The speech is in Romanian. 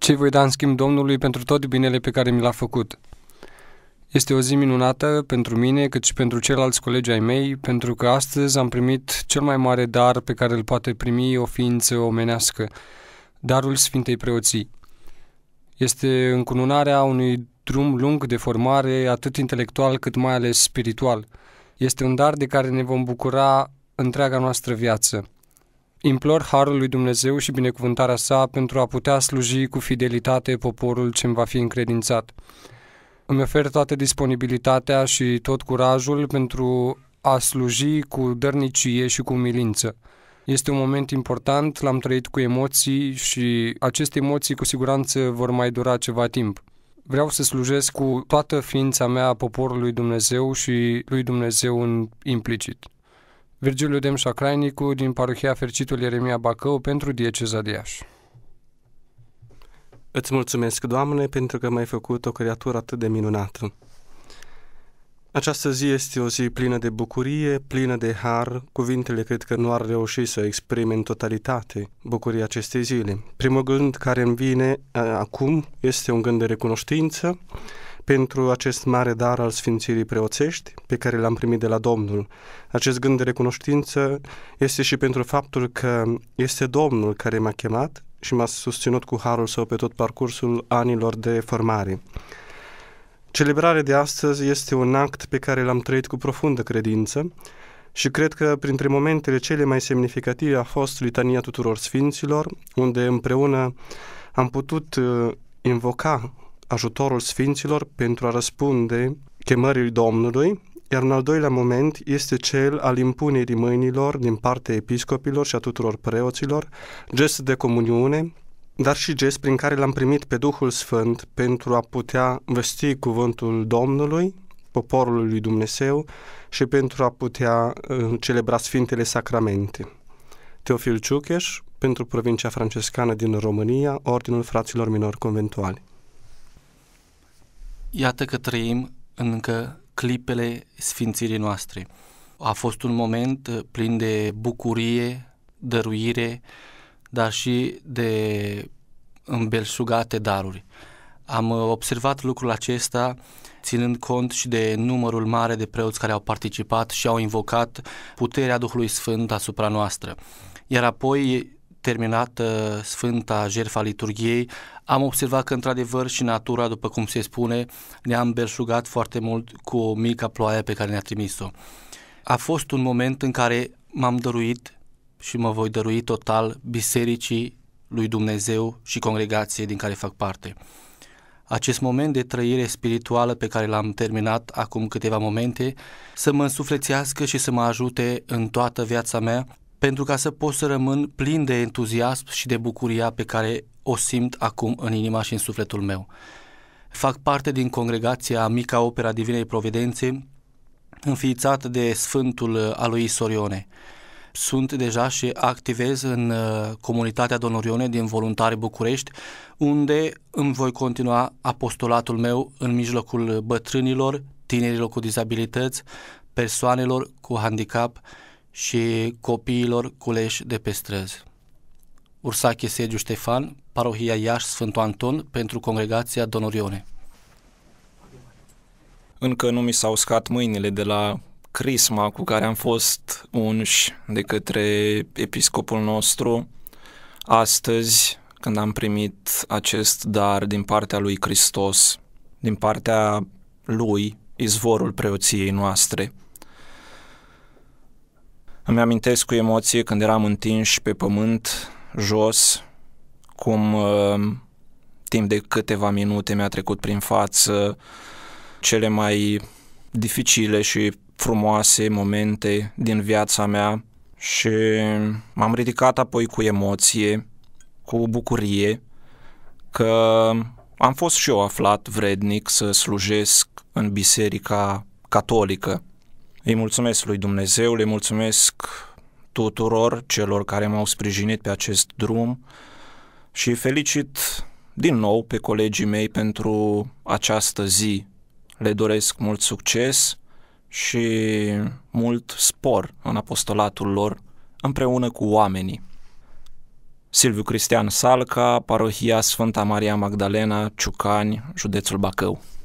ce voi da în schimb Domnului pentru tot binele pe care mi l-a făcut. Este o zi minunată pentru mine, cât și pentru ceilalți colegi ai mei, pentru că astăzi am primit cel mai mare dar pe care îl poate primi o ființă omenească, darul Sfintei Preoții. Este încununarea unui drum lung de formare, atât intelectual cât mai ales spiritual. Este un dar de care ne vom bucura întreaga noastră viață. Implor harul lui Dumnezeu și binecuvântarea sa pentru a putea sluji cu fidelitate poporul ce îmi va fi încredințat. Îmi ofer toată disponibilitatea și tot curajul pentru a sluji cu dărnicie și cu umilință. Este un moment important, l-am trăit cu emoții și aceste emoții cu siguranță vor mai dura ceva timp. Vreau să slujesc cu toată ființa mea poporului Dumnezeu și lui Dumnezeu în implicit. Virgiliu Demșa Crainicu din parohia Fericitul Ieremia Bacău pentru Dieceza de Iași. Îți mulțumesc, Doamne, pentru că m-ai făcut o creatură atât de minunată. Această zi este o zi plină de bucurie, plină de har. Cuvintele cred că nu ar reuși să exprime în totalitate bucuria acestei zile. Primul gând care îmi vine acum este un gând de recunoștință, pentru acest mare dar al Sfințirii preoțești pe care l-am primit de la Domnul. Acest gând de recunoștință este și pentru faptul că este Domnul care m-a chemat și m-a susținut cu harul său pe tot parcursul anilor de formare. Celebrarea de astăzi este un act pe care l-am trăit cu profundă credință și cred că printre momentele cele mai semnificative a fost litania tuturor sfinților, unde împreună am putut uh, invoca ajutorul Sfinților pentru a răspunde chemării Domnului, iar în al doilea moment este cel al impunerii mâinilor din partea episcopilor și a tuturor preoților, gest de comuniune, dar și gest prin care l-am primit pe Duhul Sfânt pentru a putea vesti cuvântul Domnului, poporului lui Dumnezeu și pentru a putea uh, celebra Sfintele Sacramente. Teofil Ciucheș, pentru provincia francescană din România, Ordinul Fraților Minori Conventuali. Iată că trăim încă clipele sfințirii noastre. A fost un moment uh, plin de bucurie, dăruire, dar și de îmbelșugate daruri. Am uh, observat lucrul acesta ținând cont și de numărul mare de preoți care au participat și au invocat puterea Duhului Sfânt asupra noastră. Iar apoi terminată uh, Sfânta Jerfa Liturghiei, am observat că, într-adevăr, și natura, după cum se spune, ne-a îmbelșugat foarte mult cu o mică ploaie pe care ne-a trimis-o. A fost un moment în care m-am dăruit și mă voi dărui total bisericii lui Dumnezeu și congregației din care fac parte. Acest moment de trăire spirituală pe care l-am terminat acum câteva momente să mă însuflețească și să mă ajute în toată viața mea pentru ca să pot să rămân plin de entuziasm și de bucuria pe care o simt acum în inima și în sufletul meu. Fac parte din congregația Mica Opera Divinei Providențe, înființată de Sfântul uh, Aloi Sorione. Sunt deja și activez în uh, comunitatea donorione din Voluntari București, unde îmi voi continua apostolatul meu în mijlocul uh, bătrânilor, tinerilor cu dizabilități, persoanelor cu handicap, și copiilor culeși de pe străzi. Ursache Sergiu Ștefan, Parohia Iași Sfântul Anton pentru Congregația Donorione. Încă nu mi s-au uscat mâinile de la crisma cu care am fost unși de către episcopul nostru. Astăzi, când am primit acest dar din partea lui Hristos, din partea lui, izvorul preoției noastre – îmi amintesc cu emoție când eram întinși pe pământ, jos, cum uh, timp de câteva minute mi-a trecut prin față cele mai dificile și frumoase momente din viața mea și m-am ridicat apoi cu emoție, cu bucurie că am fost și eu aflat vrednic să slujesc în biserica catolică. Îi mulțumesc lui Dumnezeu, le mulțumesc tuturor celor care m-au sprijinit pe acest drum și felicit din nou pe colegii mei pentru această zi. Le doresc mult succes și mult spor în apostolatul lor împreună cu oamenii. Silviu Cristian Salca, parohia Sfânta Maria Magdalena, Ciucani, județul Bacău.